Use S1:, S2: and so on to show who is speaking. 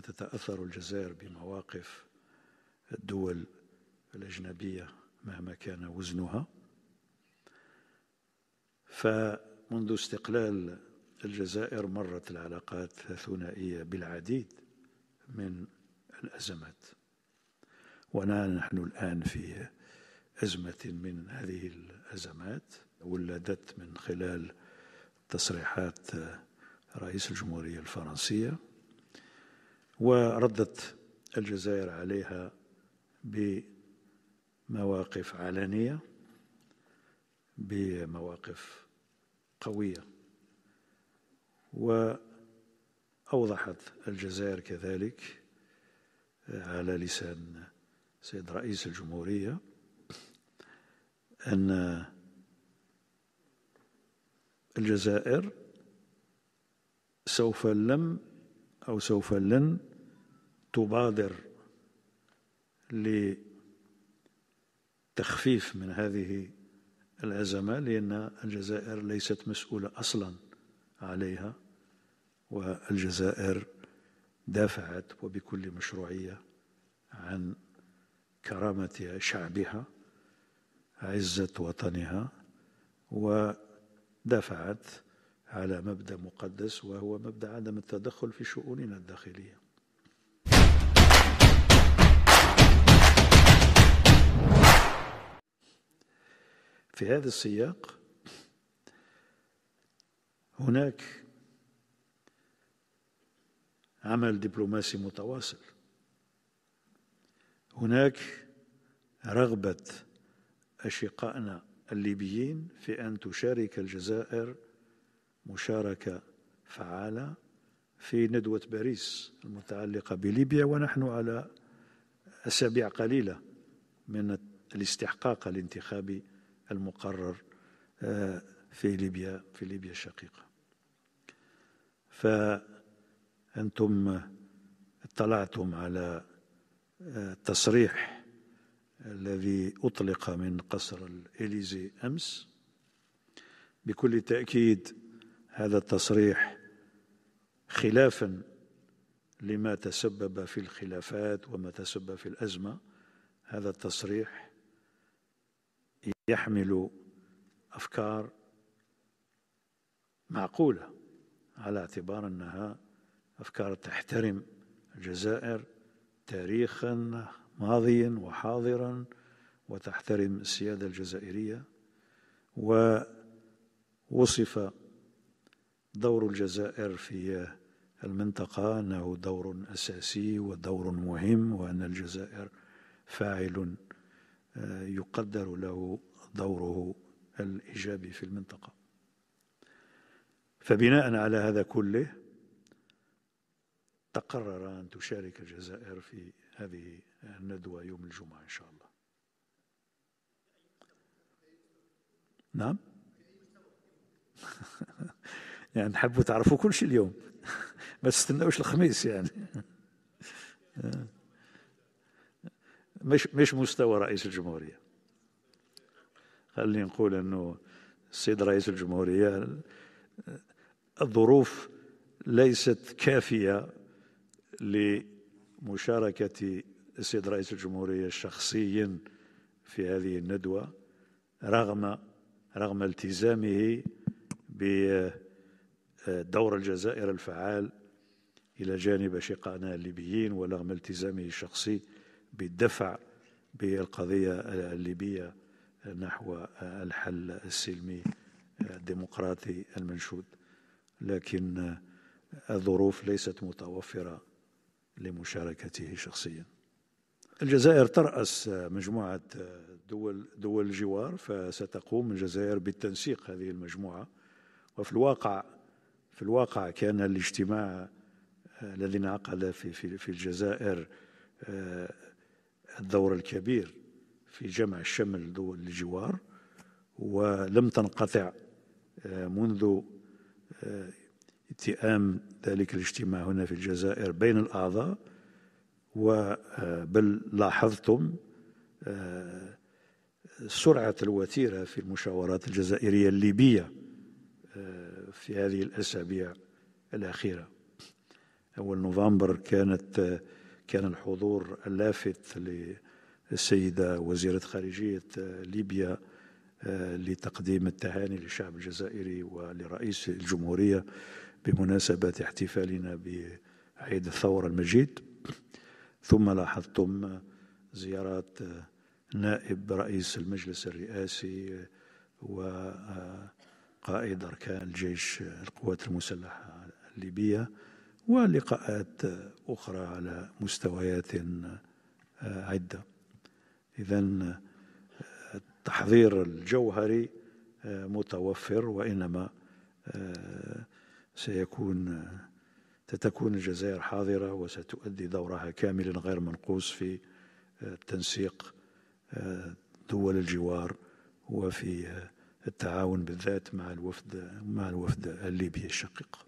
S1: فتتأثر الجزائر بمواقف الدول الأجنبية مهما كان وزنها فمنذ استقلال الجزائر مرت العلاقات الثنائية بالعديد من الأزمات ونحن الآن في أزمة من هذه الأزمات ولدت من خلال تصريحات رئيس الجمهورية الفرنسية وردت الجزائر عليها بمواقف علنيه بمواقف قويه واوضحت الجزائر كذلك آه، على لسان سيد رئيس الجمهوريه ان الجزائر سوف لم او سوف لن تبادر لتخفيف من هذه الأزمة لأن الجزائر ليست مسؤولة أصلا عليها والجزائر دافعت وبكل مشروعية عن كرامة شعبها عزة وطنها ودافعت على مبدأ مقدس وهو مبدأ عدم التدخل في شؤوننا الداخليه في هذا السياق هناك عمل دبلوماسي متواصل هناك رغبه أشقائنا الليبيين في أن تشارك الجزائر مشاركة فعالة في ندوة باريس المتعلقة بليبيا ونحن على أسابيع قليلة من الاستحقاق الانتخابي المقرر آه، في ليبيا في ليبيا الشقيقة فأنتم اطلعتم على آه، التصريح الذي أطلق من قصر الإليزي أمس بكل تأكيد هذا التصريح خلافا لما تسبب في الخلافات وما تسبب في الأزمة هذا التصريح يحمل أفكار معقولة على اعتبار أنها أفكار تحترم الجزائر تاريخا ماضيا وحاضرا وتحترم السيادة الجزائرية ووصف دور الجزائر في المنطقة أنه دور أساسي ودور مهم وأن الجزائر فاعل يقدر له دوره الإيجابي في المنطقة فبناء على هذا كله تقرر أن تشارك الجزائر في هذه الندوة يوم الجمعة إن شاء الله نعم يعني نحبوا تعرفوا كل شيء اليوم ما تستناوش الخميس يعني مش مش مستوى رئيس الجمهوريه خليني نقول انه السيد رئيس الجمهوريه الظروف ليست كافيه لمشاركه السيد رئيس الجمهوريه شخصيا في هذه الندوه رغم رغم التزامه بدور الجزائر الفعال الى جانب اشقائنا الليبيين ورغم التزامه الشخصي بالدفع بالقضية الليبية نحو الحل السلمي الديمقراطي المنشود لكن الظروف ليست متوفرة لمشاركته شخصيا الجزائر ترأس مجموعة دول دول الجوار فستقوم الجزائر بالتنسيق هذه المجموعة وفي الواقع في الواقع كان الاجتماع الذي انعقد في في في الجزائر الدور الكبير في جمع الشمل دول الجوار ولم تنقطع آه، منذ آه، اتئام ذلك الاجتماع هنا في الجزائر بين الأعضاء آه، بل لاحظتم سرعة الوتيرة في المشاورات الجزائرية الليبية في هذه الأسابيع الأخيرة أول نوفمبر كانت كان الحضور اللافت للسيدة وزيرة خارجية آه، ليبيا آه، لتقديم التهاني للشعب الجزائري ولرئيس الجمهورية بمناسبة احتفالنا بعيد الثورة المجيد ثم لاحظتم زيارات آه، نائب رئيس المجلس الرئاسي وقائد أركان الجيش القوات المسلحة الليبية ولقاءات أخرى على مستويات آه، عدة إذا آه، التحضير الجوهري آه، متوفر وإنما سيكون ستكون الجزائر حاضرة وستؤدي دورها كاملا غير منقوص في تنسيق دول الجوار وفي التعاون بالذات مع الوفد مع الوفد الليبي الشقيق